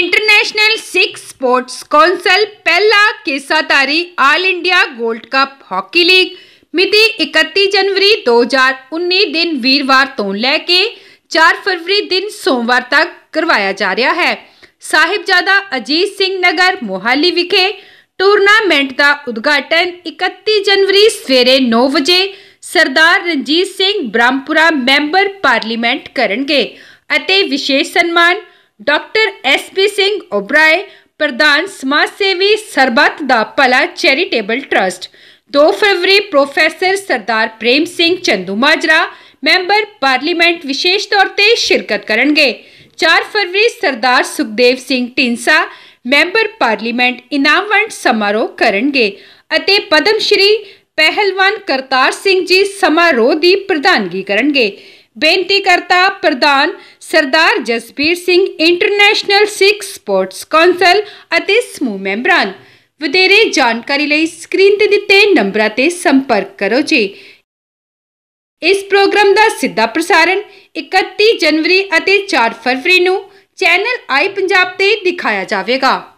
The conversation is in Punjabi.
ਇੰਟਰਨੈਸ਼ਨਲ सिख ਸਪੋਰਟਸ ਕੌਂਸਲ ਪਹਿਲਾ ਕਿਸਾਤਾਰੀ all India gold cup hockey league ਮਿਤੀ 31 ਜਨਵਰੀ 2019 ਦਿਨ ਵੀਰਵਾਰ ਤੋਂ ਲੈ ਕੇ 4 ਫਰਵਰੀ ਦਿਨ ਸੋਮਵਾਰ ਤੱਕ ਕਰਵਾਇਆ ਜਾ ਰਿਹਾ ਹੈ ਸਾਹਿਬਜ਼ਾਦਾ ਅਜੀਤ ਸਿੰਘ ਨਗਰ ਮੋਹਾਲੀ ਵਿਖੇ ਟੂਰਨਾਮੈਂਟ ਦਾ ਉਦਘਾਟਨ 31 ਜਨਵਰੀ ਸਵੇਰੇ 9 ਵਜੇ ਸਰਦਾਰ ਰਣਜੀਤ ਸਿੰਘ ਬ੍ਰਹਮਪੁਰਾ ਮੈਂਬਰ ਪਾਰਲੀਮੈਂਟ ਕਰਨਗੇ ਅਤੇ ਵਿਸ਼ੇਸ਼ ਸਨਮਾਨ ਡਾਕਟਰ ਓਬਰਾਏ ਪ੍ਰਧਾਨ ਸਮਾਜ ਸੇਵੀ ਸਰਬੱਤ ਦਾ ਭਲਾ ਚੈਰੀਟੇਬਲ ਟਰਸਟ 2 ਫਰਵਰੀ professor Sardar Prem Singh Chandu Majra member parliament ਵਿਸ਼ੇਸ਼ ਤੌਰ ਤੇ ਸ਼ਿਰਕਤ ਕਰਨਗੇ 4 ਫਰਵਰੀ ਸਰਦਾਰ ਸੁਖਦੇਵ ਸਿੰਘ ਢਿੰਸਾ ਮੈਂਬਰ ਪਾਰਲੀਮੈਂਟ ਇਨਾਮ ਵੰਡ ਸਮਾਰੋਹ ਕਰਨਗੇ ਅਤੇ ਪਦਮ ਸ਼੍ਰੀ ਪਹਿਲਵਾਨ ਕਰਤਾਰ ਸਿੰਘ ਜੀ ਸਮਾਰੋਹ ਦੀ ਪ੍ਰਧਾਨਗੀ ਕਰਨਗੇ ਬੇਨਤੀ ਕਰਤਾ ਪ੍ਰਧਾਨ Sardar Jaspir Singh international Sikh sports council ਅਤੇ ਸਮੂਹ ਮੈਂਬਰਾਂ ਵਧੇਰੇ ਜਾਣਕਾਰੀ ਲਈ ਸਕਰੀਨ ਤੇ ਦਿੱਤੇ ਨੰਬਰਾਂ ਤੇ ਸੰਪਰਕ ਕਰੋ ਜੀ ਇਸ ਪ੍ਰੋਗਰਾਮ ਦਾ ਸਿੱਧਾ ਪ੍ਰਸਾਰਣ 31 ਜਨਵਰੀ ਅਤੇ 4 ਫਰਵਰੀ ਨੂੰ ਚੈਨਲ ਆਈ ਪੰਜਾਬ ਤੇ ਦਿਖਾਇਆ ਜਾਵੇਗਾ